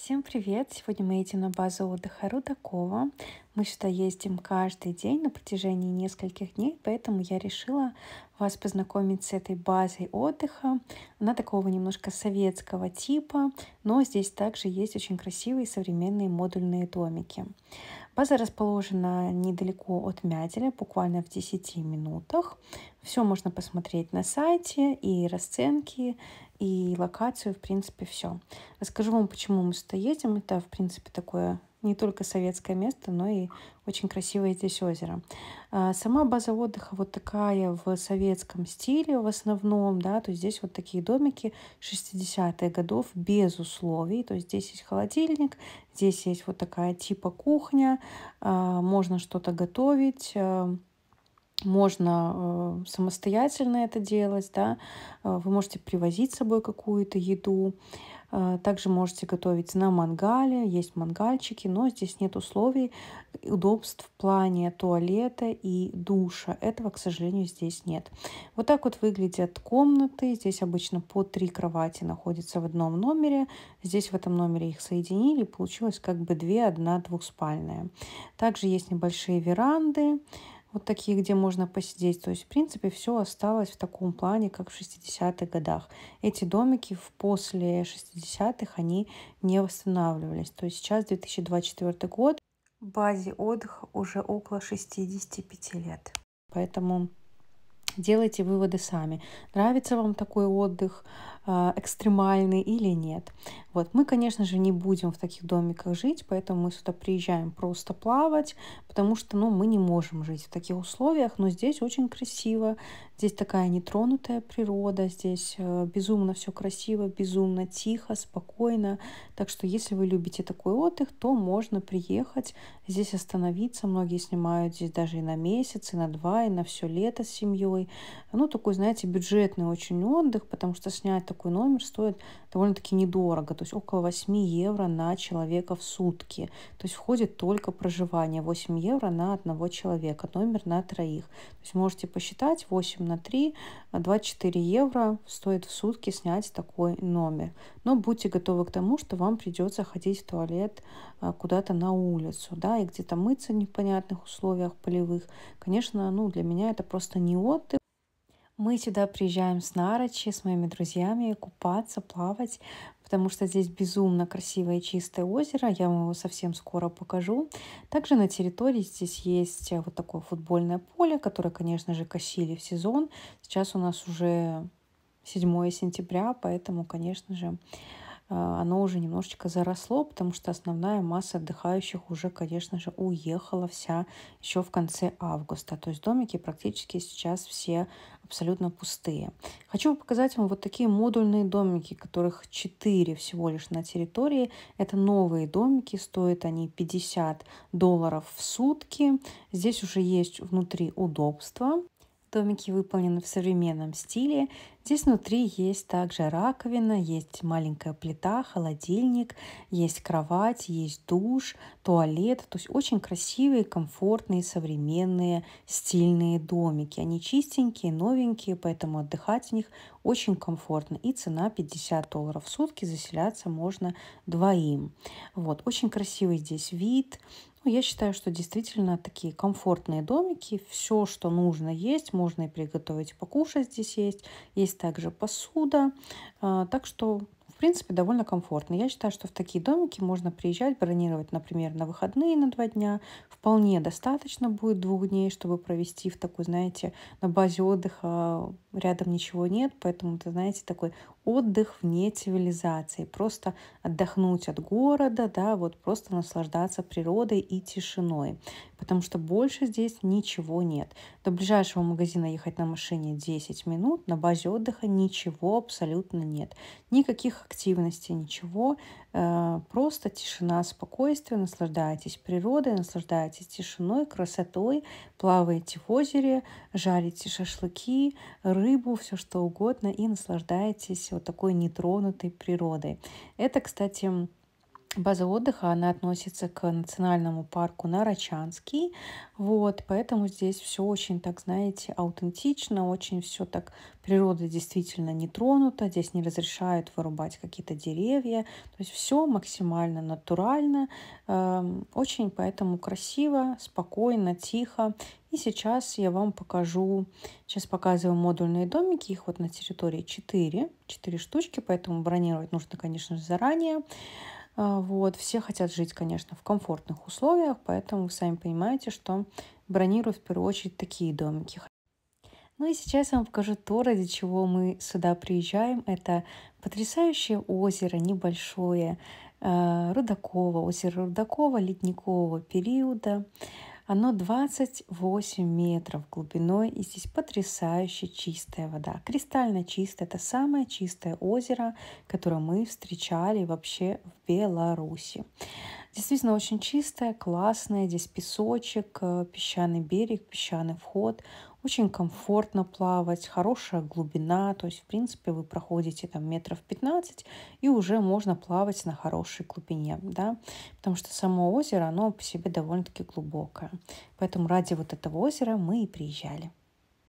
Всем привет! Сегодня мы едем на базу отдыха Рудакова. Мы сюда ездим каждый день на протяжении нескольких дней, поэтому я решила вас познакомить с этой базой отдыха. Она такого немножко советского типа, но здесь также есть очень красивые современные модульные домики. База расположена недалеко от Мяделя, буквально в 10 минутах. Все можно посмотреть на сайте, и расценки, и локацию, в принципе, все. Расскажу вам, почему мы сюда едем. Это, в принципе, такое не только советское место, но и очень красивое здесь озеро. А, сама база отдыха вот такая в советском стиле в основном, да, то есть здесь вот такие домики 60-х годов без условий, то есть здесь есть холодильник, здесь есть вот такая типа кухня, а, можно что-то готовить, а, можно э, самостоятельно это делать, да, э, вы можете привозить с собой какую-то еду, э, также можете готовить на мангале, есть мангальчики, но здесь нет условий удобств в плане туалета и душа. Этого, к сожалению, здесь нет. Вот так вот выглядят комнаты. Здесь обычно по три кровати находятся в одном номере. Здесь в этом номере их соединили, получилось как бы две, одна двухспальная. Также есть небольшие веранды, вот такие, где можно посидеть. То есть, в принципе, все осталось в таком плане, как в 60-х годах. Эти домики в после 60-х, они не восстанавливались. То есть сейчас 2024 год, базе отдыха уже около 65 лет. Поэтому делайте выводы сами. Нравится вам такой отдых а, экстремальный или нет. Вот. Мы, конечно же, не будем в таких домиках жить, поэтому мы сюда приезжаем просто плавать, потому что ну, мы не можем жить в таких условиях, но здесь очень красиво, здесь такая нетронутая природа, здесь э, безумно все красиво, безумно тихо, спокойно. Так что если вы любите такой отдых, то можно приехать, здесь остановиться. Многие снимают здесь даже и на месяц, и на два, и на все лето с семьей ну, такой, знаете, бюджетный очень отдых, потому что снять такой номер стоит довольно-таки недорого, то есть около 8 евро на человека в сутки. То есть входит только проживание 8 евро на одного человека, номер на троих. То есть можете посчитать 8 на 3, 24 евро стоит в сутки снять такой номер. Но будьте готовы к тому, что вам придется ходить в туалет а, куда-то на улицу, да, и где-то мыться в непонятных условиях полевых. Конечно, ну, для меня это просто не отдых, мы сюда приезжаем с Нарочи, с моими друзьями, купаться, плавать, потому что здесь безумно красивое и чистое озеро, я вам его совсем скоро покажу. Также на территории здесь есть э, вот такое футбольное поле, которое, конечно же, косили в сезон. Сейчас у нас уже 7 сентября, поэтому, конечно же, а, оно уже немножечко заросло, потому что основная масса отдыхающих уже, конечно же, уехала вся еще в конце августа. То есть домики практически сейчас все абсолютно пустые. Хочу показать вам вот такие модульные домики, которых 4 всего лишь на территории. Это новые домики, стоят они 50 долларов в сутки. Здесь уже есть внутри удобства. Домики выполнены в современном стиле. Здесь внутри есть также раковина, есть маленькая плита, холодильник, есть кровать, есть душ, туалет. То есть очень красивые, комфортные, современные, стильные домики. Они чистенькие, новенькие, поэтому отдыхать в них очень комфортно. И цена 50 долларов в сутки, заселяться можно двоим. Вот, очень красивый здесь вид, ну, я считаю, что действительно такие комфортные домики. Все, что нужно есть, можно и приготовить, покушать здесь есть. Есть также посуда. А, так что в принципе, довольно комфортно. Я считаю, что в такие домики можно приезжать, бронировать, например, на выходные на два дня. Вполне достаточно будет двух дней, чтобы провести в такой, знаете, на базе отдыха рядом ничего нет, поэтому знаете, такой отдых вне цивилизации, просто отдохнуть от города, да, вот просто наслаждаться природой и тишиной, потому что больше здесь ничего нет. До ближайшего магазина ехать на машине 10 минут, на базе отдыха ничего абсолютно нет, никаких активностей, ничего, э, просто тишина, спокойствие, наслаждайтесь природой, наслаждайтесь тишиной, красотой, плаваете в озере, жарите шашлыки, рыбу, все что угодно и наслаждаетесь вот такой нетронутой природой. Это, кстати, База отдыха, она относится к национальному парку Нарачанский, вот, поэтому здесь все очень, так знаете, аутентично, очень все так, природа действительно не тронута, здесь не разрешают вырубать какие-то деревья, то есть все максимально натурально, эм, очень поэтому красиво, спокойно, тихо. И сейчас я вам покажу, сейчас показываю модульные домики, их вот на территории 4, 4 штучки, поэтому бронировать нужно, конечно же, заранее. А, вот. Все хотят жить, конечно, в комфортных условиях, поэтому вы сами понимаете, что бронирую в первую очередь такие домики. Ну и сейчас я вам покажу то, ради чего мы сюда приезжаем. Это потрясающее озеро, небольшое, а, Рудакова, озеро Рудакова ледникового периода. Оно 28 метров глубиной, и здесь потрясающе чистая вода. Кристально чистая. Это самое чистое озеро, которое мы встречали вообще в Беларуси. Действительно очень чистая, классная. Здесь песочек, э, песчаный берег, песчаный вход. Очень комфортно плавать, хорошая глубина. То есть, в принципе, вы проходите там метров 15 и уже можно плавать на хорошей глубине, да. Потому что само озеро, оно по себе довольно-таки глубокое. Поэтому ради вот этого озера мы и приезжали.